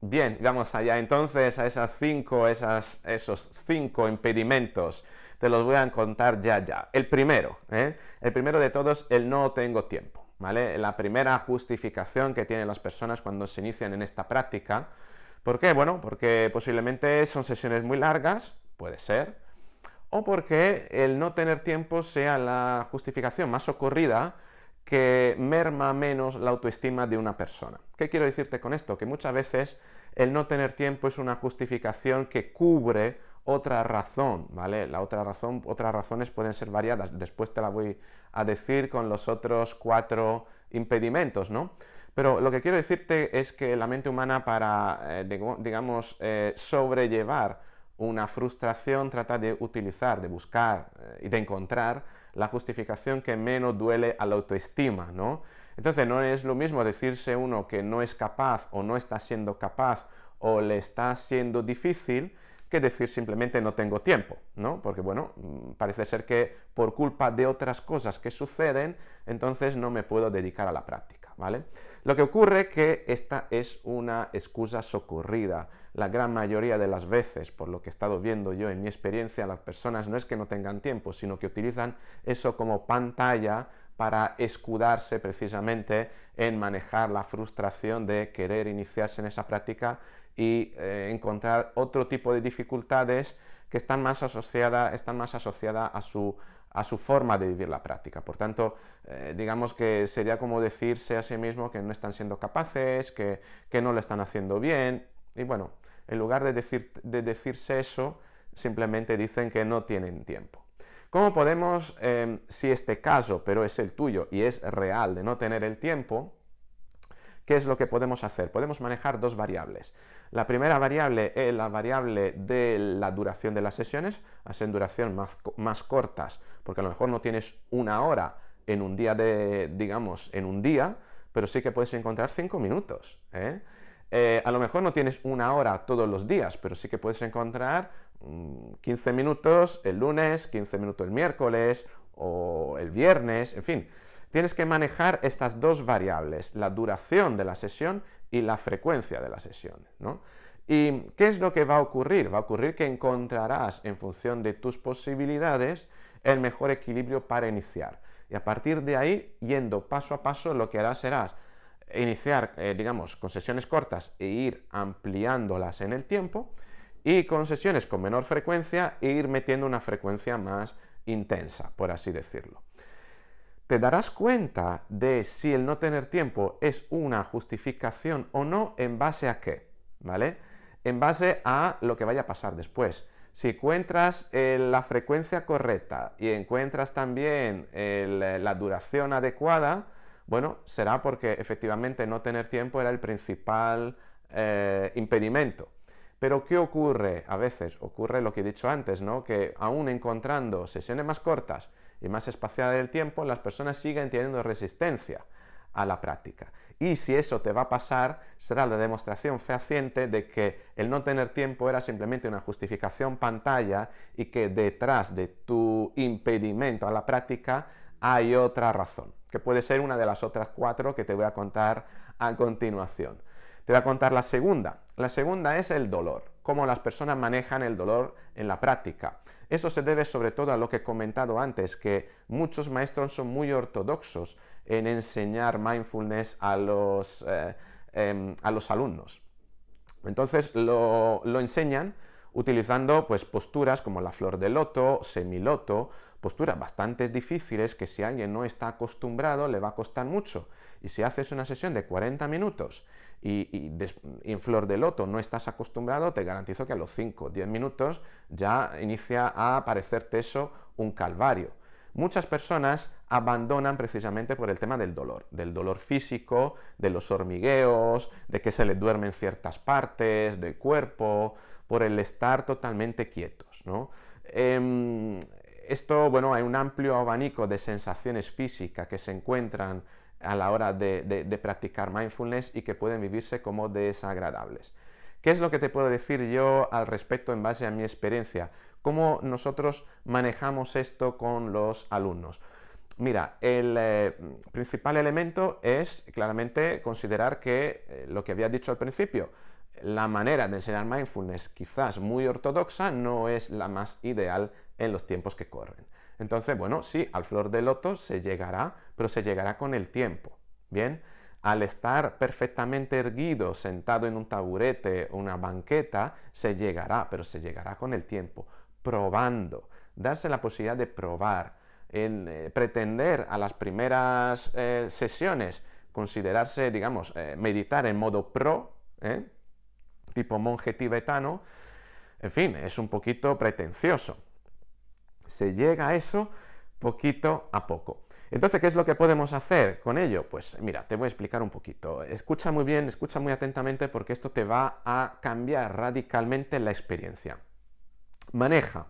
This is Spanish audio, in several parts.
Bien, vamos allá entonces a esas cinco, esos cinco impedimentos. Te los voy a contar ya, ya. El primero, ¿eh? el primero de todos, el no tengo tiempo. ¿vale? La primera justificación que tienen las personas cuando se inician en esta práctica. ¿Por qué? Bueno, porque posiblemente son sesiones muy largas, puede ser, o porque el no tener tiempo sea la justificación más ocurrida, que merma menos la autoestima de una persona. ¿Qué quiero decirte con esto? Que muchas veces el no tener tiempo es una justificación que cubre otra razón, ¿vale? La otra razón, otras razones pueden ser variadas, después te la voy a decir con los otros cuatro impedimentos, ¿no? Pero lo que quiero decirte es que la mente humana para, eh, digamos, eh, sobrellevar una frustración trata de utilizar, de buscar eh, y de encontrar la justificación que menos duele a la autoestima, ¿no? Entonces no es lo mismo decirse uno que no es capaz o no está siendo capaz o le está siendo difícil que decir simplemente no tengo tiempo, ¿no? Porque bueno, mm, parece ser que por culpa de otras cosas que suceden, entonces no me puedo dedicar a la práctica. Lo que ocurre es que esta es una excusa socorrida la gran mayoría de las veces, por lo que he estado viendo yo en mi experiencia, las personas no es que no tengan tiempo, sino que utilizan eso como pantalla para escudarse precisamente en manejar la frustración de querer iniciarse en esa práctica y eh, encontrar otro tipo de dificultades que están más asociadas, más a su a su forma de vivir la práctica. Por tanto, eh, digamos que sería como decirse a sí mismo que no están siendo capaces, que, no lo están haciendo bien. Y bueno, en lugar de, de decirse eso, simplemente dicen que no tienen tiempo. ¿Cómo podemos, eh, si este caso, pero es el tuyo y es real de no tener el tiempo, ¿Qué es lo que podemos hacer? Podemos manejar dos variables. La primera variable es la variable de la duración de las sesiones, hacen duración más, cortas, porque a lo mejor no tienes una hora en un día de, digamos, en un día, pero sí que puedes encontrar cinco minutos. ¿eh? Eh, a lo mejor no tienes una hora todos los días, pero sí que puedes encontrar 15 mm, minutos el lunes, 15 minutos el miércoles o el viernes, en fin. Tienes que manejar estas dos variables, la duración de la sesión y la frecuencia de la sesión. ¿Y qué es lo que va a ocurrir? Va a ocurrir que encontrarás en función de tus posibilidades el mejor equilibrio para iniciar. Y a partir de ahí, yendo paso a paso, lo que harás será iniciar, eh, digamos, con sesiones cortas e ir ampliándolas en el tiempo y con sesiones con menor frecuencia e ir metiendo una frecuencia más intensa, por así decirlo te darás cuenta de si el no tener tiempo es una justificación o no en base a qué, ¿vale? En base a lo que vaya a pasar después. Si encuentras eh, la frecuencia correcta y encuentras también eh, la duración adecuada, bueno, será porque efectivamente no tener tiempo era el principal eh, impedimento. Pero ¿qué ocurre? A veces ocurre lo que he dicho antes, ¿no? Que aún encontrando sesiones más cortas, y más espaciada del tiempo, las personas siguen teniendo resistencia a la práctica. Y si eso te va a pasar, será la demostración fehaciente de que el no tener tiempo era simplemente una justificación pantalla y que detrás de tu impedimento a la práctica hay otra razón, que puede ser una de las otras cuatro que te voy a contar a continuación. Te voy a contar la segunda. La segunda es el dolor cómo las personas manejan el dolor en la práctica. Eso se debe sobre todo a lo que he comentado antes, que muchos maestros son muy ortodoxos en enseñar mindfulness eh, em, a los, alumnos. Entonces lo, lo enseñan utilizando pues, posturas como la flor de loto, semiloto, posturas bastante difíciles que si alguien no está acostumbrado le va a costar mucho. Y si haces una sesión de 40 minutos y, en flor de loto no estás acostumbrado, te garantizo que a los 5 10 minutos ya inicia a aparecerte eso un calvario. Muchas personas abandonan precisamente por el tema del dolor, del dolor físico, de los hormigueos, de que se les duermen ciertas partes del cuerpo, por el estar totalmente quietos. ¿no? Em, esto, bueno, hay un amplio abanico de sensaciones físicas que se encuentran a la hora de, practicar mindfulness y que pueden vivirse como desagradables. ¿Qué es lo que te puedo decir yo al respecto en base a mi experiencia? ¿Cómo nosotros manejamos esto con los alumnos? Mira, el eh, principal elemento es claramente considerar que eh, lo que había dicho al principio, la manera de enseñar mindfulness quizás muy ortodoxa no es la más ideal en los tiempos que corren. Entonces, bueno, sí, al flor de loto se llegará, pero se llegará con el tiempo. Bien, al estar perfectamente erguido, sentado en un taburete o una banqueta, se llegará, pero se llegará con el tiempo, probando, darse la posibilidad de probar, eh, pretender a las primeras eh, sesiones considerarse, digamos, eh, meditar en modo pro, tipo monje tibetano, en fin, es un poquito pretencioso se llega a eso poquito a poco. Entonces, ¿qué es lo que podemos hacer con ello? Pues mira, te voy a explicar un poquito. Escucha muy bien, escucha muy atentamente porque esto te va a cambiar radicalmente la experiencia. Maneja,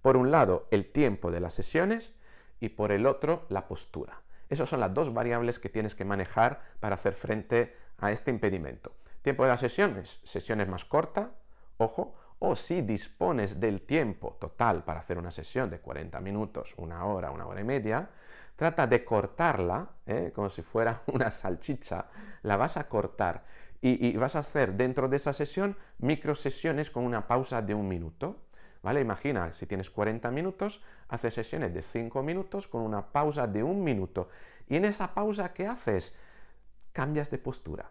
por un lado, el tiempo de las sesiones y por el otro, la postura. Esas son las dos variables que tienes que manejar para hacer frente a este impedimento. Tiempo de las sesiones, sesiones más cortas, ojo, o si dispones del tiempo total para hacer una sesión de 40 minutos, una hora, una hora y media, trata de cortarla, ¿eh? como si fuera una salchicha, la vas a cortar y, vas a hacer dentro de esa sesión micro sesiones con una pausa de un minuto. ¿Vale? Imagina, si tienes 40 minutos, haces sesiones de 5 minutos con una pausa de un minuto. Y en esa pausa, ¿qué haces? Cambias de postura,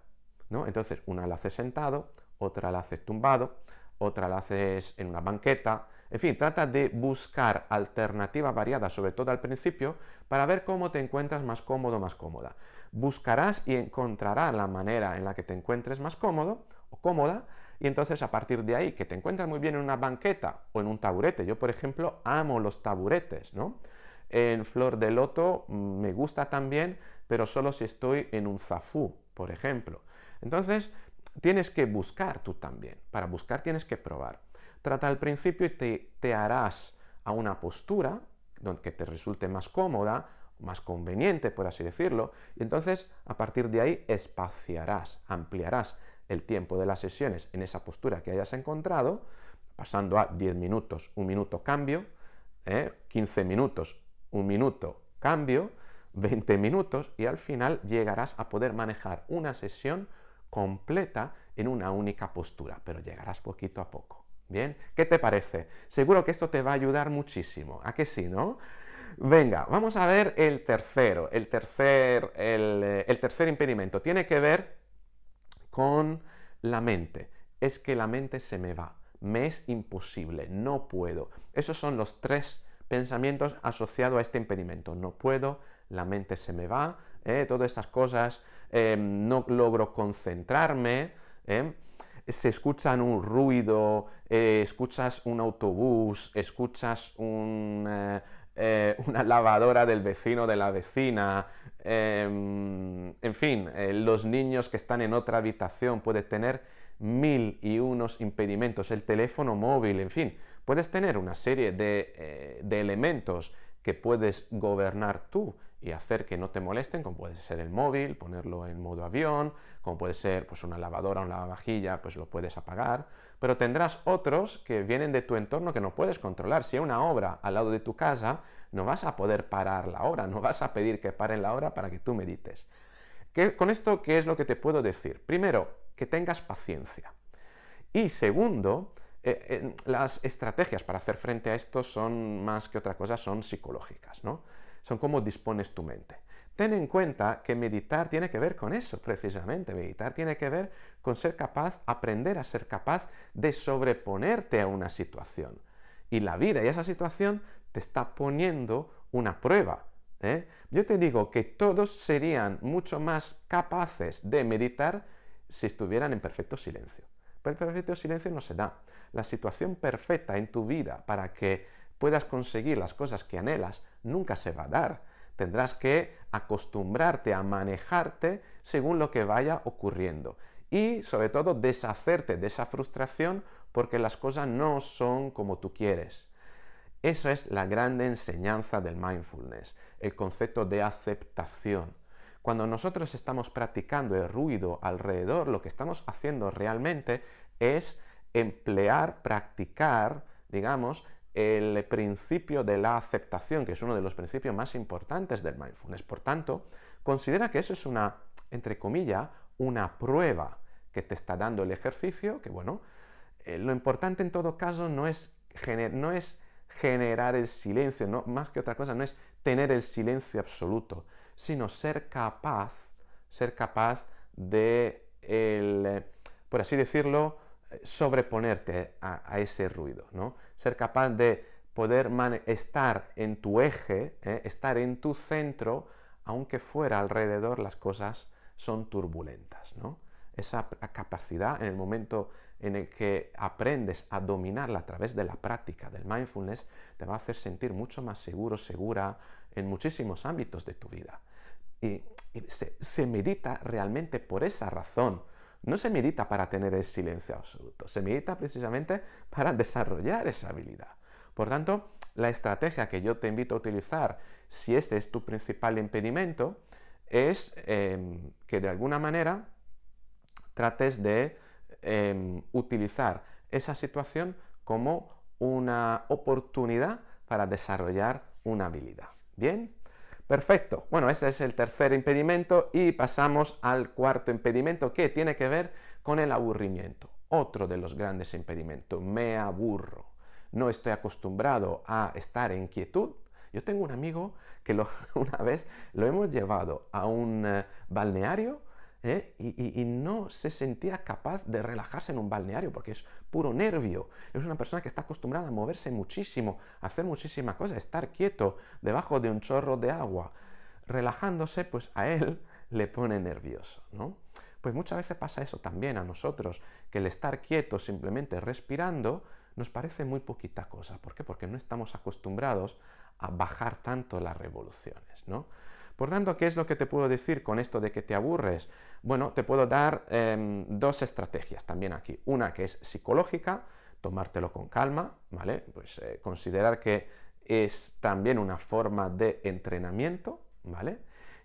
¿no? Entonces, una la haces sentado, otra la haces tumbado, otra la haces en una banqueta. En fin, trata de buscar alternativas variadas, sobre todo al principio, para ver cómo te encuentras más cómodo, más cómoda. Buscarás y encontrarás la manera en la que te encuentres más cómodo o cómoda, y entonces a partir de ahí, que te encuentras muy bien en una banqueta o en un taburete. Yo, por ejemplo, amo los taburetes, ¿no? En Flor de Loto mm, me gusta también, pero solo si estoy en un zafú, por ejemplo. Entonces, tienes que buscar tú también. Para buscar tienes que probar. Trata al principio y te, harás a una postura que te resulte más cómoda, más conveniente, por así decirlo, y entonces a partir de ahí espaciarás, ampliarás el tiempo de las sesiones en esa postura que hayas encontrado, pasando a 10 minutos, un minuto cambio, 15 ¿eh? minutos, un minuto cambio, 20 minutos y al final llegarás a poder manejar una sesión completa en una única postura, pero llegarás poquito a poco. ¿Bien? ¿Qué te parece? Seguro que esto te va a ayudar muchísimo. ¿A qué sí, no? Venga, vamos a ver el tercero, el tercer, eh, el, tercer impedimento. Tiene que ver con la mente. Es que la mente se me va. Me es imposible, no puedo. Esos son los tres pensamientos asociados a este impedimento. No puedo, la mente se me va, ¿eh? todas estas cosas Em, no logro concentrarme, em, se escuchan un ruido, eh, escuchas un autobús, escuchas eh, eh, una lavadora del vecino de la vecina, em, en fin, los niños que están en otra habitación pueden tener mil y unos impedimentos, el teléfono móvil, en fin, puedes tener una serie de elementos que puedes gobernar tú y hacer que no te molesten, como puede ser el móvil, ponerlo en modo avión, como puede ser pues, una lavadora, o una lavavajilla, pues lo puedes apagar, pero tendrás otros que vienen de tu entorno que no puedes controlar. Si hay una obra al lado de tu casa, no vas a poder parar la obra, no vas a pedir que paren la obra para que tú medites. con esto, ¿qué es lo que te puedo decir? Primero, que tengas paciencia. Y segundo, eh, eh, las estrategias para hacer frente a esto son más que otra cosa, son psicológicas, ¿no? son cómo dispones tu mente. Ten en cuenta que meditar tiene que ver con eso, precisamente. Meditar tiene que ver con ser capaz, aprender a ser capaz de sobreponerte a una situación. Y la vida y esa situación te está poniendo una prueba. ¿eh? Yo te digo que todos serían mucho más capaces de meditar si estuvieran en perfecto silencio. Pero el perfecto silencio no se da. La situación perfecta en tu vida para que puedas conseguir las cosas que anhelas, nunca se va a dar. Tendrás que acostumbrarte a manejarte según lo que vaya ocurriendo. Y sobre todo deshacerte de esa frustración porque las cosas no son como tú quieres. Eso es la grande enseñanza del mindfulness, el concepto de aceptación. Cuando nosotros estamos practicando el ruido alrededor, lo que estamos haciendo realmente es emplear, practicar, digamos, el principio de la aceptación, que es uno de los principios más importantes del mindfulness. Por tanto, considera que eso es una, entre comillas, una prueba que te está dando el ejercicio, que bueno, eh, lo importante en todo caso no es, no es generar el silencio, no, más que otra cosa, no es tener el silencio absoluto, sino ser capaz, ser capaz de, el, eh, por así decirlo, sobreponerte a, ese ruido, ¿no? Ser capaz de poder estar en tu eje, ¿eh? estar en tu centro, aunque fuera alrededor las cosas son turbulentas, ¿no? Esa capacidad en el momento en el que aprendes a dominarla a través de la práctica del mindfulness, te va a hacer sentir mucho más seguro, segura en muchísimos ámbitos de tu vida. Y, se medita realmente por esa razón, no se medita para tener el silencio absoluto, se medita precisamente para desarrollar esa habilidad. Por tanto, la estrategia que yo te invito a utilizar, si este es tu principal impedimento, es em, que de alguna manera trates de em, utilizar esa situación como una oportunidad para desarrollar una habilidad. ¿Bien? Perfecto. Bueno, ese es el tercer impedimento y pasamos al cuarto impedimento que tiene que ver con el aburrimiento. Otro de los grandes impedimentos. Me aburro. No estoy acostumbrado a estar en quietud. Yo tengo un amigo que una vez lo hemos llevado a un eh, balneario ¿eh? y, no se sentía capaz de relajarse en un balneario porque es puro nervio. Es una persona que está acostumbrada a moverse muchísimo, a hacer muchísimas cosas, estar quieto debajo de un chorro de agua. Relajándose, pues a él le pone nervioso, ¿no? Pues muchas veces pasa eso también a nosotros, que el estar quieto simplemente respirando nos parece muy poquita cosa. ¿Por qué? Porque no estamos acostumbrados a bajar tanto las revoluciones, ¿no? Por tanto, ¿qué es lo que te puedo decir con esto de que te aburres? Bueno, te puedo dar em, dos estrategias también aquí. Una que es psicológica, tomártelo con calma, ¿vale? Pues eh, considerar que es también una forma de entrenamiento, ¿vale?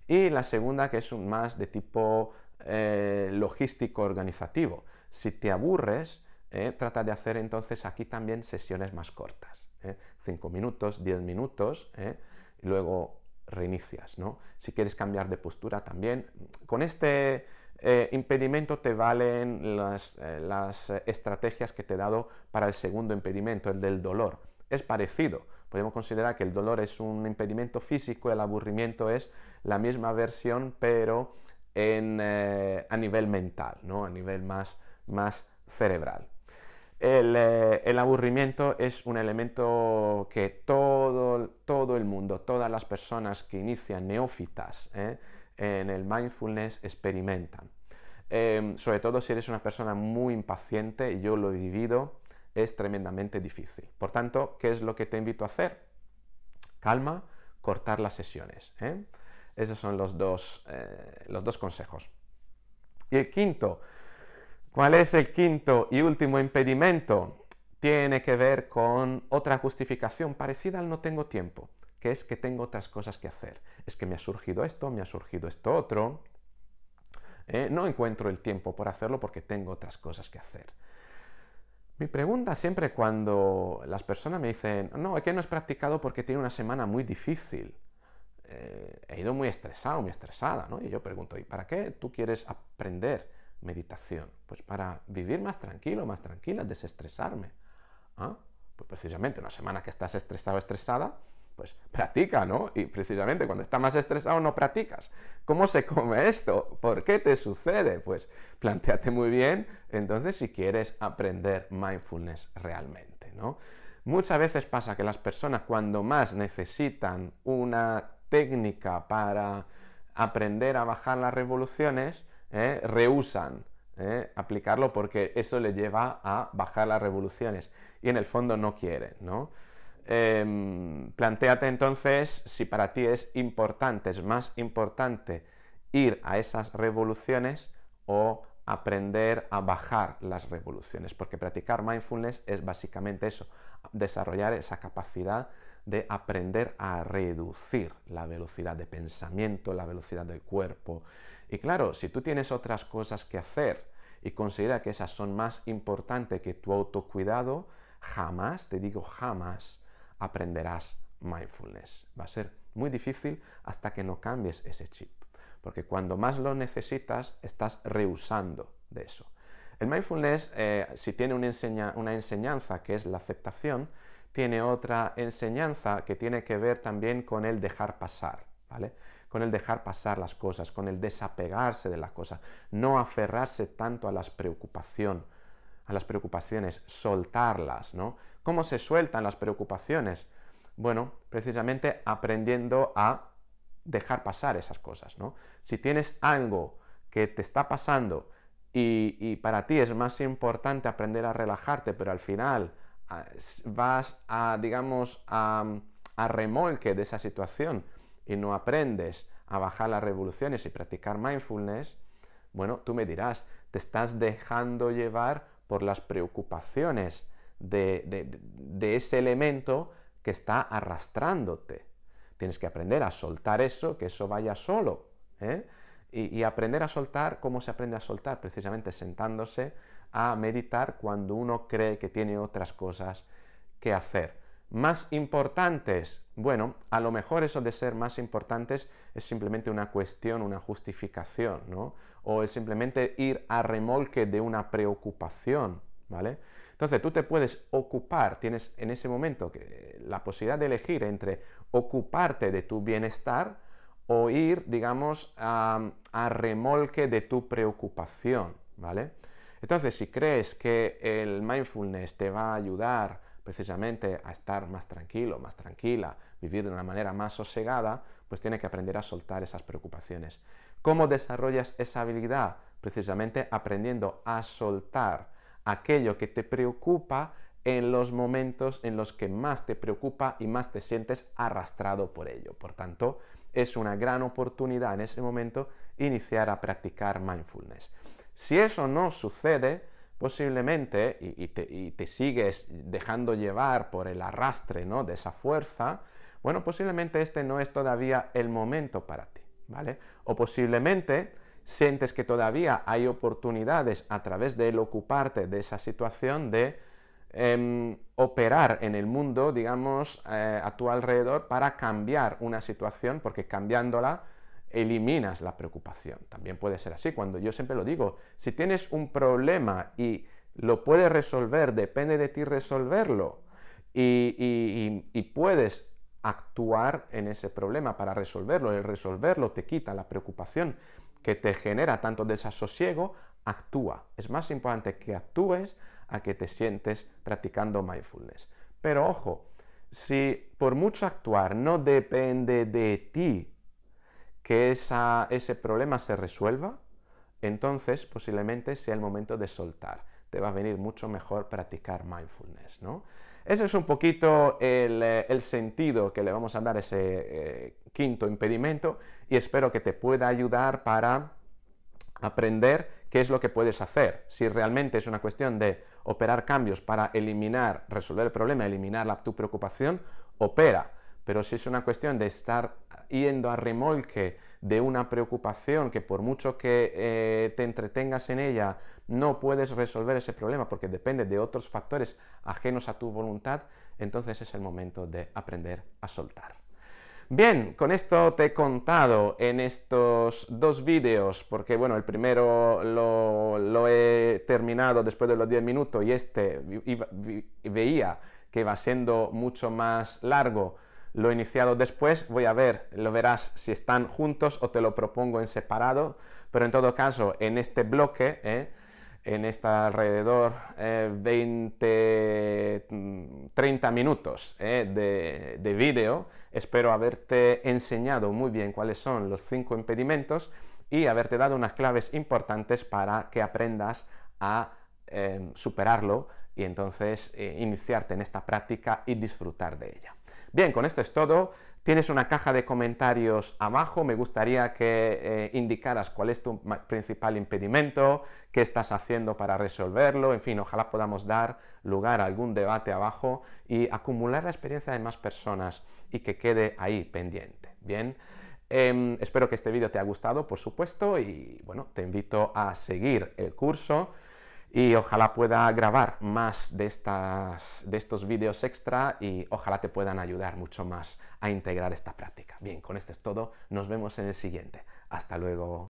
Y la segunda que es un más de tipo eh, logístico organizativo. Si te aburres, eh, trata de hacer entonces aquí también sesiones más cortas, Cinco minutos, 10 minutos, luego reinicias, ¿no? Si quieres cambiar de postura también, con este eh, impedimento te valen eh, las, estrategias que te he dado para el segundo impedimento, el del dolor. Es parecido, podemos considerar que el dolor es un impedimento físico, el aburrimiento es la misma versión, pero eh, a nivel mental, ¿no? A nivel más, más cerebral. Eh, el, aburrimiento es un elemento que todo, el mundo, todas las personas que inician neófitas eh, en el mindfulness experimentan. Em, sobre todo si eres una persona muy impaciente, y yo lo he vivido, es tremendamente difícil. Por tanto, ¿qué es lo que te invito a hacer? Calma, cortar las sesiones. Eh. Esos son los dos consejos. Y el quinto, ¿Cuál es el quinto y último impedimento? Tiene que ver con otra justificación parecida al no tengo tiempo, que es que tengo otras cosas que hacer. Es que me ha surgido esto, me ha surgido esto otro. Eh, no encuentro el tiempo por hacerlo porque tengo otras cosas que hacer. Mi pregunta siempre cuando las personas me dicen, no, es que no has practicado porque tiene una semana muy difícil. Eh, he ido muy estresado, muy estresada, ¿no? Y yo pregunto, ¿y para qué tú quieres aprender? meditación? Pues para vivir más tranquilo, más tranquila, desestresarme. Ah, pues precisamente una semana que estás estresado, estresada, pues practica, ¿no? Y precisamente cuando estás más estresado no practicas. ¿Cómo se come esto? ¿Por qué te sucede? Pues planteate muy bien, entonces, si quieres aprender mindfulness realmente, ¿no? Muchas veces pasa que las personas cuando más necesitan una técnica para aprender a bajar las revoluciones, ¿eh? rehusan ¿eh? aplicarlo porque eso le lleva a bajar las revoluciones y en el fondo no quieren, ¿no? Em, plantéate entonces si para ti es importante, es más importante ir a esas revoluciones o aprender a bajar las revoluciones, porque practicar mindfulness es básicamente eso, desarrollar esa capacidad de aprender a reducir la velocidad de pensamiento, la velocidad del cuerpo, y claro, si tú tienes otras cosas que hacer y considera que esas son más importantes que tu autocuidado, jamás, te digo jamás, aprenderás mindfulness. Va a ser muy difícil hasta que no cambies ese chip, porque cuando más lo necesitas, estás rehusando de eso. El mindfulness, eh, si tiene una, una enseñanza que es la aceptación, tiene otra enseñanza que tiene que ver también con el dejar pasar, ¿vale? con el dejar pasar las cosas, con el desapegarse de las cosas, no aferrarse tanto a las preocupación, a las preocupaciones, soltarlas, ¿no? ¿Cómo se sueltan las preocupaciones? Bueno, precisamente aprendiendo a dejar pasar esas cosas, ¿no? Si tienes algo que te está pasando y, para ti es más importante aprender a relajarte, pero al final ah, vas a, digamos, a remolque de esa situación, y no aprendes a bajar las revoluciones y practicar mindfulness, bueno, tú me dirás, te estás dejando llevar por las preocupaciones de, ese elemento que está arrastrándote. Tienes que aprender a soltar eso, que eso vaya solo. ¿eh? Y, y aprender a soltar, ¿cómo se aprende a soltar? Precisamente sentándose a meditar cuando uno cree que tiene otras cosas que hacer más importantes. Bueno, a lo mejor eso de ser más importantes es simplemente una cuestión, una justificación, ¿no? O es simplemente ir a remolque de una preocupación, ¿vale? Entonces tú te puedes ocupar, tienes en ese momento eh, la posibilidad de elegir entre ocuparte de tu bienestar o ir, digamos, a, remolque de tu preocupación, ¿vale? Entonces, si crees que el mindfulness te va a ayudar precisamente a estar más tranquilo, más tranquila, vivir de una manera más sosegada, pues tiene que aprender a soltar esas preocupaciones. ¿Cómo desarrollas esa habilidad? Precisamente aprendiendo a soltar aquello que te preocupa en los momentos en los que más te preocupa y más te sientes arrastrado por ello. Por tanto, es una gran oportunidad en ese momento iniciar a practicar mindfulness. Si eso no sucede, posiblemente, y, te, sigues dejando llevar por el arrastre ¿no? de esa fuerza, bueno, posiblemente este no es todavía el momento para ti, ¿vale? O posiblemente sientes que todavía hay oportunidades a través del ocuparte de esa situación de em, operar en el mundo, digamos, eh, a tu alrededor para cambiar una situación, porque cambiándola eliminas la preocupación. También puede ser así, cuando yo siempre lo digo, si tienes un problema y lo puedes resolver, depende de ti resolverlo y, puedes actuar en ese problema para resolverlo, el resolverlo te quita la preocupación que te genera tanto desasosiego, actúa. Es más importante que actúes a que te sientes practicando mindfulness. Pero ojo, si por mucho actuar no depende de ti que ese problema se resuelva, entonces posiblemente sea el momento de soltar. Te va a venir mucho mejor practicar mindfulness, ¿no? Ese es un poquito el, eh, sentido que le vamos a dar a ese eh, quinto impedimento y espero que te pueda ayudar para aprender qué es lo que puedes hacer. Si realmente es una cuestión de operar cambios para eliminar, resolver el problema, eliminar la, tu preocupación, opera. Pero si es una cuestión de estar yendo a remolque de una preocupación que por mucho que eh, te entretengas en ella, no puedes resolver ese problema porque depende de otros factores ajenos a tu voluntad, entonces es el momento de aprender a soltar. Bien, con esto te he contado en estos dos vídeos, porque bueno, el primero lo, he terminado después de los 10 minutos y este veía que va siendo mucho más largo, lo iniciado después. Voy a ver, lo verás si están juntos o te lo propongo en separado, pero en todo caso, en este bloque, ¿eh? en este alrededor 20, eh, 30 mm, minutos ¿eh? de, de vídeo, espero haberte enseñado muy bien cuáles son los cinco impedimentos y haberte dado unas claves importantes para que aprendas a superarlo y entonces iniciarte en esta práctica y disfrutar de ella. Bien, con esto es todo. Tienes una caja de comentarios abajo, me gustaría que eh, indicaras cuál es tu principal impedimento, qué estás haciendo para resolverlo, en fin, ojalá podamos dar lugar a algún debate abajo y acumular la experiencia de más personas y que quede ahí pendiente. Bien, em, espero que este vídeo te haya gustado, por supuesto, y bueno, te invito a seguir el curso y ojalá pueda grabar más de, estas, de estos vídeos extra y ojalá te puedan ayudar mucho más a integrar esta práctica. Bien, con esto es todo, nos vemos en el siguiente. Hasta luego.